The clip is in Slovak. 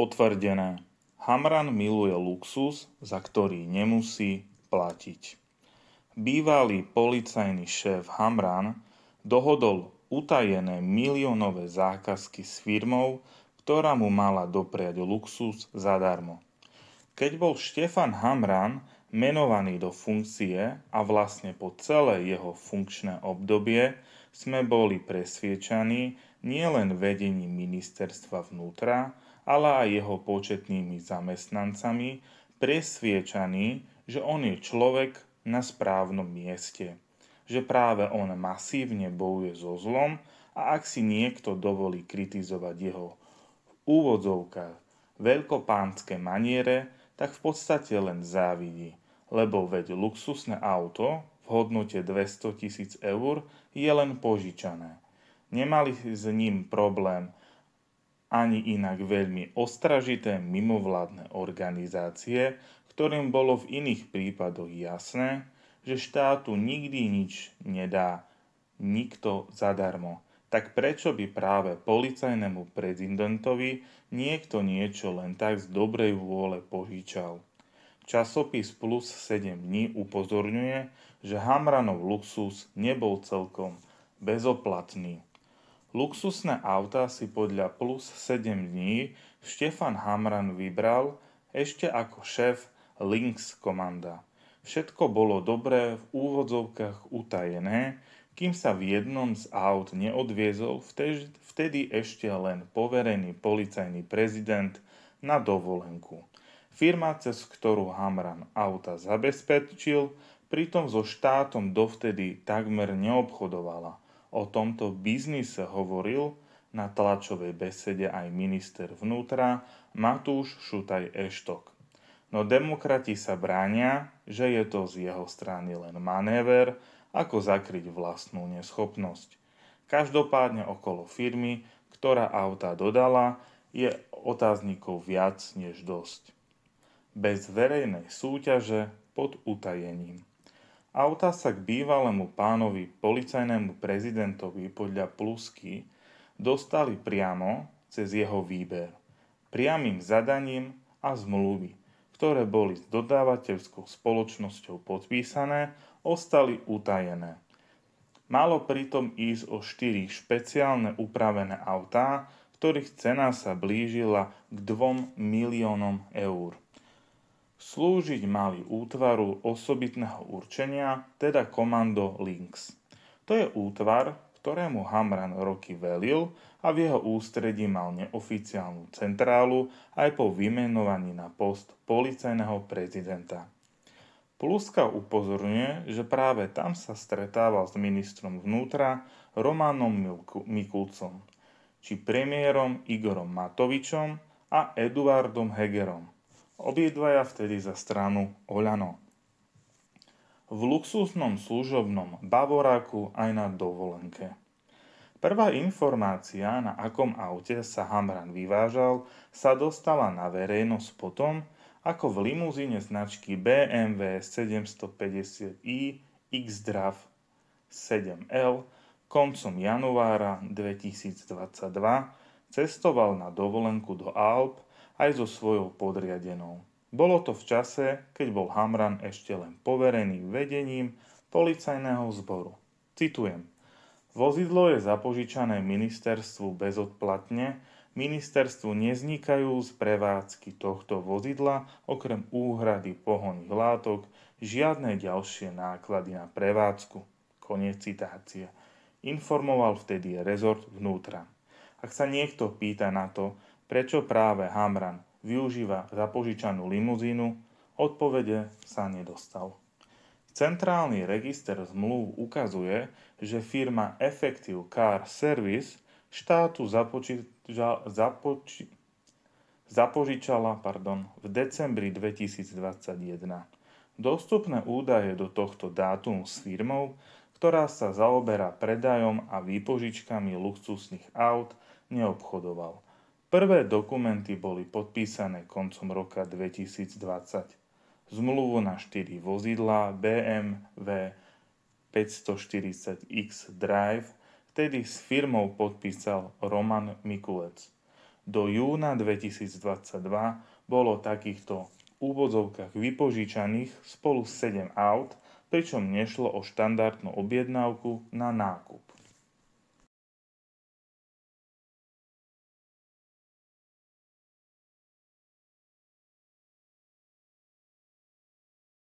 potvrdené. Hamran miluje luxus, za ktorý nemusí platiť. Bývalý policajný šéf Hamran dohodol utajené miliónové zákazky s firmou, ktorá mu mala dopriať luxus zadarmo. Keď bol Štefan Hamran menovaný do funkcie a vlastne po celé jeho funkčné obdobie sme boli presviečaní nielen vedení ministerstva vnútra, ale aj jeho početnými zamestnancami, presviečaný, že on je človek na správnom mieste, že práve on masívne bojuje so zlom a ak si niekto dovolí kritizovať jeho v úvodzovkách veľkopánske maniere, tak v podstate len závidí, lebo veď luxusné auto v hodnote 200 tisíc eur je len požičané. Nemali s ním problém ani inak veľmi ostražité mimovládne organizácie, ktorým bolo v iných prípadoch jasné, že štátu nikdy nič nedá nikto zadarmo. Tak prečo by práve policajnému prezidentovi niekto niečo len tak z dobrej vôle požičal? Časopis Plus 7 dní upozorňuje, že Hamranov luxus nebol celkom bezoplatný. Luxusné auta si podľa plus 7 dní Štefan Hamran vybral ešte ako šéf Lynx komanda. Všetko bolo dobré v úvodzovkách utajené, kým sa v jednom z aut neodviezol vtedy ešte len poverený policajný prezident na dovolenku. Firma, cez ktorú Hamran auta zabezpečil, pritom so štátom dovtedy takmer neobchodovala. O tomto biznise hovoril na tlačovej besede aj minister vnútra Matúš Šutaj Eštok. No demokrati sa bránia, že je to z jeho strany len manéver, ako zakryť vlastnú neschopnosť. Každopádne okolo firmy, ktorá auta dodala, je otáznikov viac než dosť. Bez verejnej súťaže pod utajením. Auta sa k bývalému pánovi policajnému prezidentovi podľa Plusky dostali priamo cez jeho výber, priamým zadaním a zmluvy, ktoré boli s dodávateľskou spoločnosťou podpísané, ostali utajené. Malo pritom ísť o štyri špeciálne upravené autá, ktorých cena sa blížila k 2 miliónom eur slúžiť mali útvaru osobitného určenia, teda komando Lynx. To je útvar, ktorému Hamran roky velil a v jeho ústredí mal neoficiálnu centrálu aj po vymenovaní na post policajného prezidenta. Pluska upozorňuje, že práve tam sa stretával s ministrom vnútra Romanom Mikulcom, či premiérom Igorom Matovičom a Eduardom Hegerom – obidvaja vtedy za stranu Oľano. V luxusnom služobnom Bavoráku aj na dovolenke. Prvá informácia, na akom aute sa Hamran vyvážal, sa dostala na verejnosť potom, ako v limuzíne značky BMW 750i XDRAV 7L koncom januára 2022 cestoval na dovolenku do Alp aj so svojou podriadenou. Bolo to v čase, keď bol Hamran ešte len poverený vedením policajného zboru. Citujem. Vozidlo je zapožičané ministerstvu bezodplatne, ministerstvu neznikajú z prevádzky tohto vozidla okrem úhrady pohonných látok žiadne ďalšie náklady na prevádzku. Koniec citácie. Informoval vtedy rezort vnútra. Ak sa niekto pýta na to, Prečo práve Hamran využíva zapožičanú limuzínu, odpovede sa nedostal. Centrálny register zmluv ukazuje, že firma Effective Car Service štátu započi, zapožičala pardon, v decembri 2021. Dostupné údaje do tohto dátumu s firmou, ktorá sa zaoberá predajom a výpožičkami luxusných aut, neobchodoval – Prvé dokumenty boli podpísané koncom roka 2020. Zmluvu na 4 vozidlá BMW 540X Drive vtedy s firmou podpísal Roman Mikulec. Do júna 2022 bolo takýchto úvodzovkách vypožičaných spolu 7 aut, pričom nešlo o štandardnú objednávku na nákup.